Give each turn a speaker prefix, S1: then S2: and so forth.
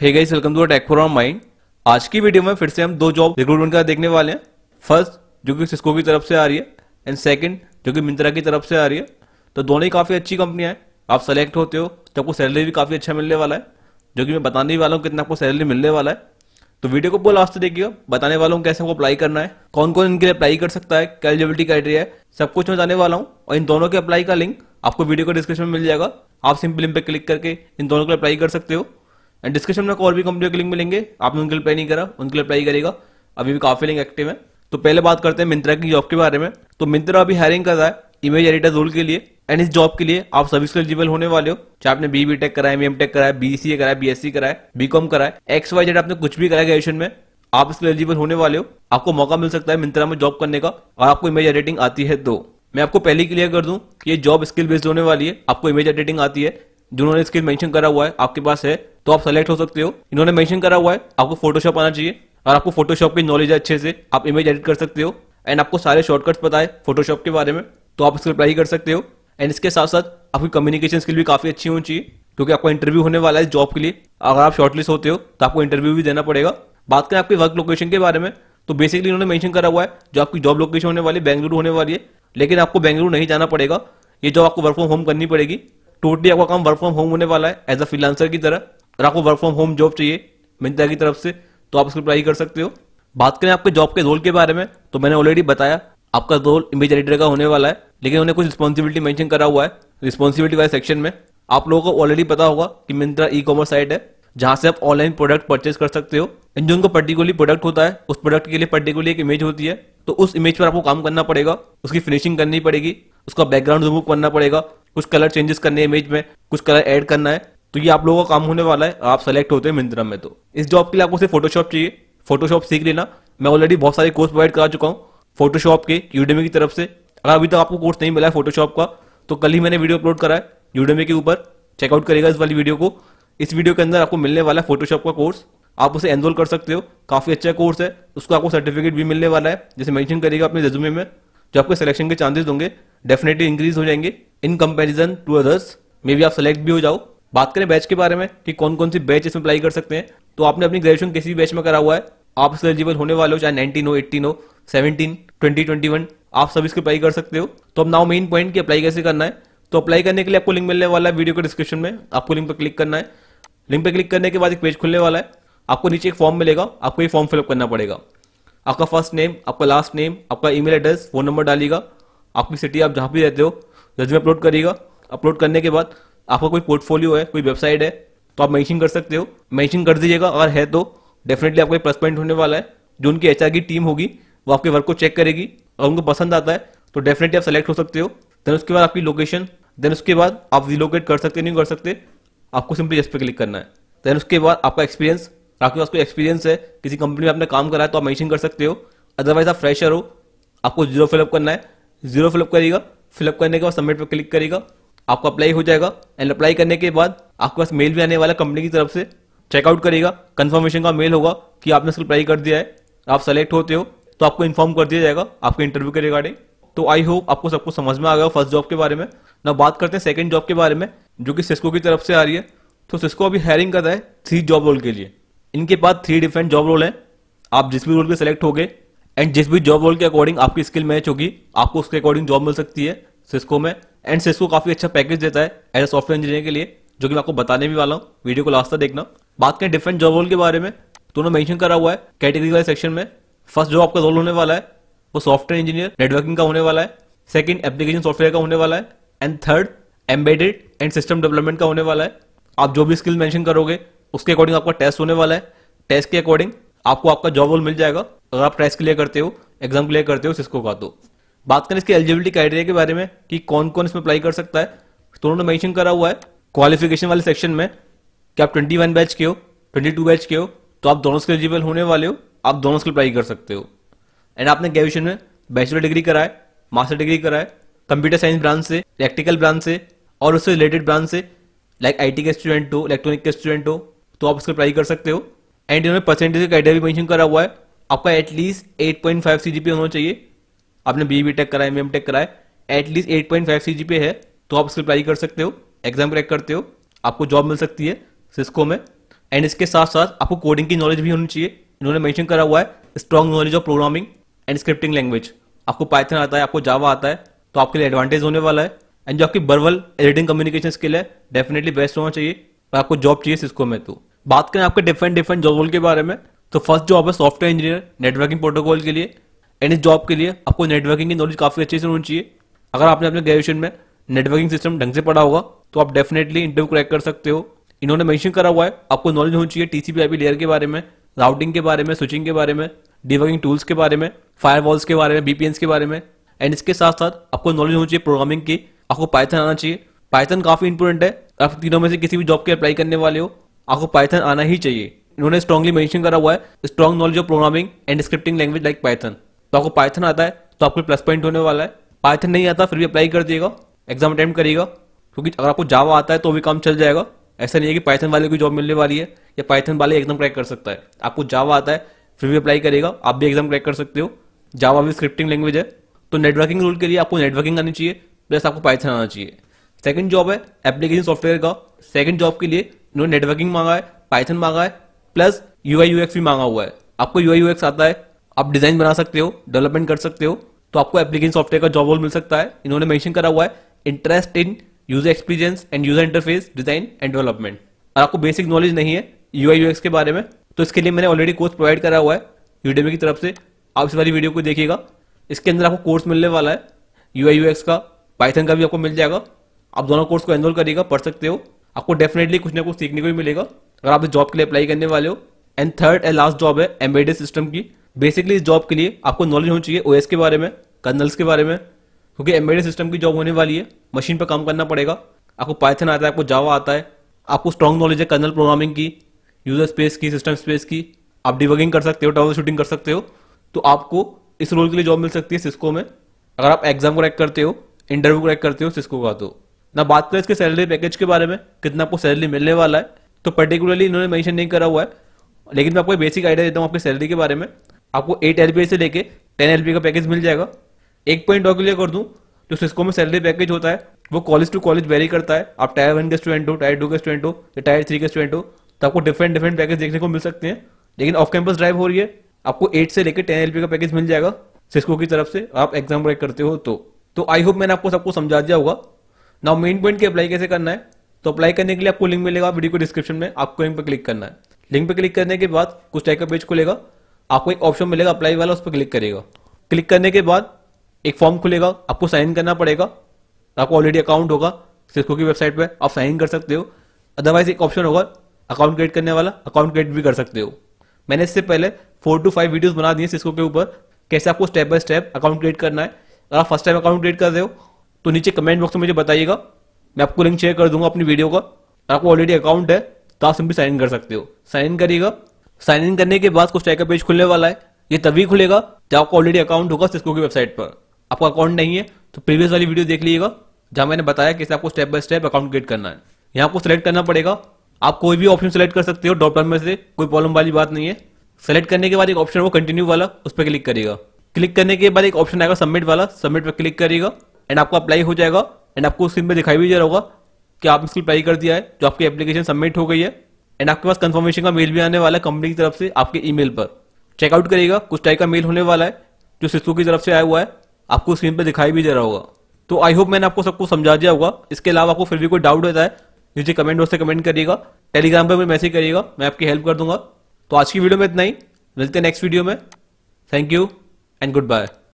S1: hey guys welcome to tech for mind आज की video में फिर से हम दो जॉब रिक्रूटमेंट का देखने वाले हैं फर्स्ट जो कि सिस्को की तरफ से आ रही है एंड सेकंड जो कि मिंत्रा की तरफ से आ रही है तो दोनों ही काफ़ी अच्छी कंपनियां हैं आप सेलेक्ट होते हो तो आपको सैलरी भी काफ़ी अच्छा मिलने वाला है जो कि मैं बताने वाला हूँ कितना आपको सैलरी मिलने वाला है तो वीडियो को पूरा लास्ट देखिए देखिएगा बताने वाला हूँ कैसे आपको अप्लाई करना है कौन कौन इनके लिए अप्लाई कर सकता है क्या एलिजिबिलिटी क्राइटेरिया है सब कुछ मैं बताने वाला हूँ और इन दोनों के अप्लाई का लिंक आपको वीडियो को डिस्क्रिप्शन में मिल जाएगा आप सिंपल लिंक पर क्लिक करके इन दोनों के अप्लाई कर सकते हो एंड डिस्क्रिप्शन में और भी कंपनियों के लिंक मिलेंगे आपने उनके लिए अप्लाई नहीं करा उनके लिए अप्लाई करेगा अभी भी काफी लिंक एक्टिव है तो पहले बात करते हैं मिंत्रा की जॉब के बारे में तो मिंत्रा अभी हायरिंग कर रहा है इमेज एडिटर रोल के लिए एंड इस जॉब के लिए आप सर्विस एलिजिबल होने वाले हो चाहे आपने बी बी टेक कराए एम टेक कराए बी सी ए कराए बी एस सी कराए बी कॉम कराए एक्स वाई जेड आपने कुछ भी कराया ग्रेजुएशन में आप इसके एलिजिबल होने वाले हो आपको मौका मिल सकता है मिंत्रा में जॉब करने का और आपको इमेज एडिटिंग आती है तो मैं आपको पहले क्लियर कर दूं कि ये जॉब स्किल बेस्ड होने वाली है आपको इमेज एडिटिंग आती है जिन्होंने स्किल मेंशन करा हुआ है आपके पास है तो आप सेलेक्ट हो सकते हो इन्होंने मेंशन करा हुआ है आपको फोटोशॉप आना चाहिए और आपको फोटोशॉप की नॉलेज है अच्छे से आप इमेज एडिट कर सकते हो एंड आपको सारे शॉर्टकट्स पता है फोटोशॉप के बारे में तो आप इसको अप्लाई कर सकते हो एंड इसके साथ साथ आपकी कम्युनिकेशन स्किल भी काफ़ी अच्छी होनी चाहिए क्योंकि आपका इंटरव्यू होने वाला है जॉब के लिए अगर आप शॉर्टलिस्ट होते हो तो आपको इंटरव्यू भी देना पड़ेगा बात करें आपकी वर्क लोकेशन के बारे में तो बेसिकली इन्होंने मेंशन करा हुआ है जो आपकी जॉब लोकेशन होने वाली है बेंगलुरु होने वाली है लेकिन आपको बेंगलुरु नहीं जाना पड़ेगा ये जॉब आपको वर्क फ्रॉम होम करनी पड़ेगी टोटली आपका काम वर्क फ्रॉम होम होने वाला है एज अ फ्रीलांसर की तरह अगर आपको वर्क फ्रॉम होम जॉब चाहिए मिंत्रा की तरफ से तो आप इसको अप्लाई कर सकते हो बात करें आपके जॉब के रोल के बारे में तो मैंने ऑलरेडी बताया आपका रोल इमेज एडिटर का होने वाला है लेकिन उन्हें कुछ रिस्पॉन्सिबिलिटी मेंशन करा हुआ है रिस्पॉन्सिबिलिटी वाले सेक्शन में आप लोगों को ऑलरेडी पता होगा कि मिंत्रा ई कॉमर्स साइट है जहां से आप ऑनलाइन प्रोडक्ट परचेज कर सकते हो एंड जो उनका पर्टिकुलरली प्रोडक्ट होता है उस प्रोडक्ट के लिए पर्टिकुलर एक इमेज होती है तो उस इमेज पर आपको काम करना पड़ेगा उसकी फिनिशिंग करनी पड़ेगी उसका बैकग्राउंड रिमूव करना पड़ेगा कुछ कलर चेंजेस करने इमेज में कुछ कलर ऐड करना है तो ये आप लोगों का काम होने वाला है आप सेलेक्ट होते हैं मिंद्रा में तो इस जॉब के लिए आपको सिर्फ फोटोशॉप चाहिए फोटोशॉप सीख लेना मैं ऑलरेडी बहुत सारे कोर्स प्रोवाइड करा चुका हूँ फोटोशॉप के यूडेमी की तरफ से अगर अभी तक आपको कोर्स नहीं मिला है फोटोशॉप का तो कल ही मैंने वीडियो अपलोड करा है यूडेमी के ऊपर चेकआउट करेगा इस वाली वीडियो को इस वीडियो के अंदर आपको मिलने वाला है फोटोशॉप का कोर्स आप उसे एनरोल कर सकते हो काफी अच्छा कोर्स है उसका आपको सर्टिफिकेट भी मिलने वाला है जैसे मेंशन करेगा अपने रेज्यूमे में जो आपके सिलेक्शन के चांसेस होंगे डेफिनेटली इंक्रीज हो जाएंगे in comparison to others maybe आप सेलेक्ट भी हो जाओ बात करें बैच के बारे में कि कौन कौन सी बैच इसमें अप्लाई कर सकते हैं तो आपने अपनी ग्रेजुएशन किसी भी बैच में करा हुआ है आप इसके एलिजिबल होने वाले हो चाहे नाइनटीन हो एटीन हो सेवनटीन ट्वेंटी ट्वेंटी वन आप सब इसके अप्लाई कर सकते हो तो अब नाउ मेन पॉइंट की अप्लाई कैसे करना है तो अप्लाई करने के लिए आपको लिंक मिलने वाला है वीडियो के डिस्क्रिप्शन में आपको लिंक पर क्लिक करना है लिंक पर क्लिक करने के बाद एक पेज खुलने वाला है आपको नीचे एक फॉर्म मिलेगा आपको ये फॉर्म फिलअप करना पड़ेगा आपका फर्स्ट नेम आपका लास्ट नेम आपका ईमेल एड्रेस फोन नंबर डालिएगा आपकी सिटी आप जहाँ भी रहते हो में अपलोड करिएगा अपलोड करने के बाद आपका कोई पोर्टफोलियो है कोई वेबसाइट है तो आप मैंशन कर सकते हो मैंशन कर दीजिएगा अगर है तो डेफिनेटली आपका प्लस पॉइंट होने वाला है जो उनकी एच की टीम होगी वो आपके वर्क को चेक करेगी और उनको पसंद आता है तो डेफिनेटली आप सेलेक्ट हो सकते हो देन उसके बाद आपकी लोकेशन देन उसके बाद आप रिलोकेट कर सकते नहीं कर सकते आपको सिंपली इस पर क्लिक करना है देन उसके बाद आपका एक्सपीरियंस आपके पास कोई एक्सपीरियंस है किसी कंपनी में आपने काम करा है तो आप मैंशन कर सकते हो अदरवाइज आप फ्रेशर हो आपको जीरो फिलअप करना है जीरो फिलअप करेगा फिलअप करने के बाद सबमिट पर क्लिक करेगा आपको अप्लाई हो जाएगा एंड अप्लाई करने के बाद आपके पास मेल भी आने वाला कंपनी की तरफ से चेकआउट करेगा कंफर्मेशन का मेल होगा कि आपने उसको अप्लाई कर दिया है आप सेलेक्ट होते हो तो आपको इन्फॉर्म कर दिया जाएगा आपके इंटरव्यू के रिगार्डिंग तो आई होप आपको सबको समझ में आ गया फर्स्ट जॉब के बारे में ना बात करते हैं सेकेंड जॉब के बारे में जो कि सिस्को की तरफ से आ रही है तो सिस्को अभी हायरिंग कर रहा है थ्री जॉब रोल के लिए इनके पास थ्री डिफरेंट जॉब रोल हैं आप जिस भी रोल के सेलेक्ट हो गए एंड जिस भी जॉब रोल के अकॉर्डिंग आपकी स्किल मैच होगी आपको उसके अकॉर्डिंग जॉब मिल सकती है सिस्को में एंड सिस्को काफी अच्छा पैकेज देता है एज ए सॉफ्टवेयर इंजीनियर के लिए जो कि मैं आपको बताने भी वाला हूँ वीडियो को लास्ट तक देखना बात करें डिफरेंट जॉब रोल के बारे में दोनों मैंशन करा हुआ है कैटेगरी वाले सेक्शन में फर्स्ट जॉब आपका रोल होने वाला है वो सॉफ्टवेयर इंजीनियर नेटवर्किंग का होने वाला है सेकंड एप्लीकेशन सॉफ्टवेयर का होने वाला है and third embedded and system development का होने वाला है आप जो भी स्किल मेंशन करोगे उसके अकॉर्डिंग आपका टेस्ट होने वाला है टेस्ट के अकॉर्डिंग आपको आपका जॉब रोल मिल जाएगा अगर आप टेस्ट क्लियर करते हो एग्जाम क्लियर करते हो सिस्को का तो बात करें इसके एलिजिबिलिटी क्राइटेरिया के बारे में कि कौन कौन इसमें अप्लाई कर सकता है तो उन्होंने मैंशन करा हुआ है क्वालिफिकेशन वाले सेक्शन में कि आप वन बैच के हो टू बैच के हो तो आप दोनों से एलिजिबल होने वाले हो आप दोनों से अप्लाई कर सकते हो एंड आपने ग्रेजुएशन में बैचलर डिग्री कराए मास्टर डिग्री कराए कंप्यूटर साइंस ब्रांच से इलेक्ट्रिकल ब्रांच से और उससे रिलेटेड ब्रांच से लाइक आई के स्टूडेंट हो इलेक्ट्रॉनिक के स्टूडेंट हो तो आप उसको अप्लाई कर सकते हो एंड इन्होंने परसेंटेज का क्राइटेरिया भी मैंशन करा हुआ है आपका at least eight point G P होना चाहिए आपने बी बी टेक कराए एम एम टेक कराए at least eight point five C G पे है तो आप उसकी अप्लाई कर सकते हो एग्जाम क्रैक करते हो आपको जॉब मिल सकती है सिस्को में एंड इसके साथ साथ आपको कोडिंग की नॉलेज भी होनी चाहिए इन्होंने मैंशन करा हुआ है strong knowledge of programming and scripting language आपको पाइथन आता है आपको जावा आता है तो आपके लिए एडवांटेज होने वाला है एंड जो आपकी बर्वल एडिटिंग कम्युनिकेशन स्किल है डेफिनेटली बेस्ट होना चाहिए और आपको जॉब चाहिए सिस्को में तो बात करें आपके डिफरेंट डिफरेंट जॉब रोल के बारे में तो फर्स्ट जॉब है सॉफ्टवेयर इंजीनियर नेटवर्किंग प्रोटोकॉल के लिए एंड इस जॉब के लिए आपको नेटवर्किंग की नॉलेज काफी अच्छे से होनी चाहिए अगर आपने अपने ग्रेजुएशन में नेटवर्किंग सिस्टम ढंग से पढ़ा होगा तो आप डेफिनेटली इंटरव्यू क्रैक कर सकते हो इन्होंने मेंशन करा हुआ है आपको नॉलेज होनी चाहिए टीसीपी आईपी लेयर के बारे में राउटिंग के बारे में स्विचिंग के बारे में डिवर्किंग टूल्स के बारे में फायर के बारे में बीपीएन के बारे में एंड इसके साथ साथ आपको नॉलेज होनी चाहिए प्रोग्रामिंग की आपको पाइथन आना चाहिए पाइथन काफी इंपोर्टेंट है आप तीनों में से किसी भी जॉब के अप्लाई करने वाले हो आपको पाइथन आना ही चाहिए इन्होंने स्ट्रॉन्गली मेंशन करा हुआ है strong knowledge of programming and scripting language like Python तो आपको पाइथन आता है तो आपको प्लस पॉइंट होने वाला है पाइथन नहीं आता फिर भी अप्लाई कर दिएगा एग्जाम अटेम्प्ट करिएगा क्योंकि अगर आपको जावा आता है तो भी काम चल जाएगा ऐसा नहीं है कि पाइथन वाले को जॉब मिलने वाली है या पाइथन वाले एग्जाम क्रैक कर सकता है आपको जावा आता है फिर भी अप्लाई करेगा आप भी एग्जाम क्रैक कर सकते हो जावा भी स्क्रिप्टिंग लैंग्वेज है तो नेटवर्किंग रूल के लिए आपको नेटवर्किंग आनी चाहिए प्लस आपको पाइथन आना चाहिए सेकंड जॉब है एप्लीकेशन सॉफ्टवेयर का सेकंड जॉब के लिए इन्होंने नेटवर्किंग मांगा है पाइथन मांगा है प्लस यू आई भी मांगा हुआ है आपको यू आई आता है आप डिजाइन बना सकते हो डेवलपमेंट कर सकते हो तो आपको एप्लीकेशन सॉफ्टवेयर का जॉब रोल मिल सकता है इन्होंने मेंशन करा हुआ है interest in user experience and user interface design and development और आपको बेसिक नॉलेज नहीं है यू आई के बारे में तो इसके लिए मैंने ऑलरेडी कोर्स प्रोवाइड करा हुआ है यूडेमी की तरफ से आप इस वाली वीडियो को देखिएगा इसके अंदर आपको कोर्स मिलने वाला है यू आई का पाइथन का भी आपको मिल जाएगा आप दोनों कोर्स को एनरोल करिएगा पढ़ सकते हो आपको डेफिनेटली कुछ ना कुछ सीखने को भी मिलेगा अगर आप जॉब के लिए अप्लाई करने वाले हो and third and last job है एम्बेडेड सिस्टम की बेसिकली इस जॉब के लिए आपको नॉलेज होनी चाहिए ओएस के बारे में कर्नल्स के बारे में क्योंकि एम्बेडेड सिस्टम की जॉब होने वाली है मशीन पर काम करना पड़ेगा आपको पाइथन आता है आपको जावा आता है आपको स्ट्रॉन्ग नॉलेज है कर्नल प्रोग्रामिंग की यूजर स्पेस की सिस्टम स्पेस की आप डिबगिंग कर सकते हो ट्रबल शूटिंग कर सकते हो तो आपको इस रोल के लिए जॉब मिल सकती है सिस्को में अगर आप एग्जाम क्रैक करते हो इंटरव्यू क्रैक करते हो सिस्को का तो ना बात करें इसके सैलरी पैकेज के बारे में कितना आपको सैलरी मिलने वाला है तो पर्टिकुलरली इन्होंने मेंशन नहीं करा हुआ है लेकिन मैं आपको बेसिक आइडिया देता हूँ आपकी सैलरी के बारे में आपको एट एल से लेके टेन एल का पैकेज मिल जाएगा एक पॉइंट और क्लियर कर दूँ जो सिस्को में सैलरी पैकेज होता है वो कॉलेज टू कॉलेज वेरी करता है आप टायर वन के स्टूडेंट हो टायर टू के स्टूडेंट हो या टायर थ्री के स्टूडेंट हो तो आपको डिफरेंट डिफरेंट पैकेज देखने को मिल सकते हैं लेकिन ऑफ कैंपस ड्राइव हो रही है आपको एट से लेकर टेन एल का पैकेज मिल जाएगा सिस्को की तरफ से आप एग्जाम क्रैक करते हो तो तो आई होप मैंने आपको सबको समझा दिया होगा नाउ मेन पॉइंट की अप्लाई कैसे करना है तो अप्लाई करने के लिए आपको लिंक मिलेगा वीडियो को डिस्क्रिप्शन में आपको लिंक पर क्लिक करना है लिंक पर क्लिक करने के बाद कुछ टाइप का पेज खुलेगा आपको एक ऑप्शन मिलेगा अप्लाई वाला उस पर क्लिक करेगा क्लिक करने के बाद एक फॉर्म खुलेगा आपको साइन करना पड़ेगा आपको ऑलरेडी अकाउंट होगा सिस्को की वेबसाइट पर आप साइन कर सकते हो अदरवाइज एक ऑप्शन होगा अकाउंट क्रिएट करने वाला अकाउंट क्रिएट भी कर सकते हो मैंने इससे पहले फोर टू फाइव वीडियोज़ बना दिए सिस्को के ऊपर कैसे आपको step by step account create करना है अगर आप फर्स्ट टाइम अकाउंट क्रिएट कर रहे हो तो नीचे कमेंट बॉक्स में मुझे बताइएगा मैं आपको लिंक शेयर कर दूंगा अपनी वीडियो का आपको ऑलरेडी अकाउंट है तो आप सिंपली साइन कर सकते हो साइन करिएगा साइन इन करने के बाद कुछ टाइप का पेज खुलने वाला है ये तभी खुलेगा जब आपका ऑलरेडी अकाउंट होगा सिस्को की वेबसाइट पर आपका अकाउंट नहीं है तो प्रीवियस वाली वीडियो देख लीजिएगा जहां मैंने बताया कैसे आपको step by step account create करना है यहाँ आपको सेलेक्ट करना पड़ेगा आप कोई भी ऑप्शन सेलेक्ट कर सकते हो डाउन में से कोई प्रॉब्लम वाली बात नहीं है सेलेक्ट करने के बाद एक ऑप्शन वो कंटिन्यू वाला उस पर क्लिक करेगा क्लिक करने के बाद एक ऑप्शन आएगा सबमिट वाला सबमिट पर क्लिक करेगा एंड आपका अप्लाई हो जाएगा एंड आपको स्क्रीन पर दिखाई भी जा रहा होगा कि आपने इसको अप्लाई कर दिया है जो आपकी एप्लीकेशन सबमिट हो गई है एंड आपके पास कंफर्मेशन का मेल भी आने वाला है कंपनी की तरफ से आपके ईमेल पर चेकआउट करिएगा कुछ टाइप का मेल होने वाला है जो सिस्को की तरफ से आया हुआ है आपको स्क्रीन पर दिखाई भी दे रहा होगा तो आई होप मैंने आपको सबको समझा दिया होगा इसके अलावा आपको फिर भी कोई डाउट रहता है नीचे कमेंट बॉक्स से कमेंट करिएगा टेलीग्राम पर भी मैसेज करिएगा मैं आपकी हेल्प कर दूंगा तो आज की वीडियो में इतना ही मिलते हैं नेक्स्ट वीडियो में thank you and good bye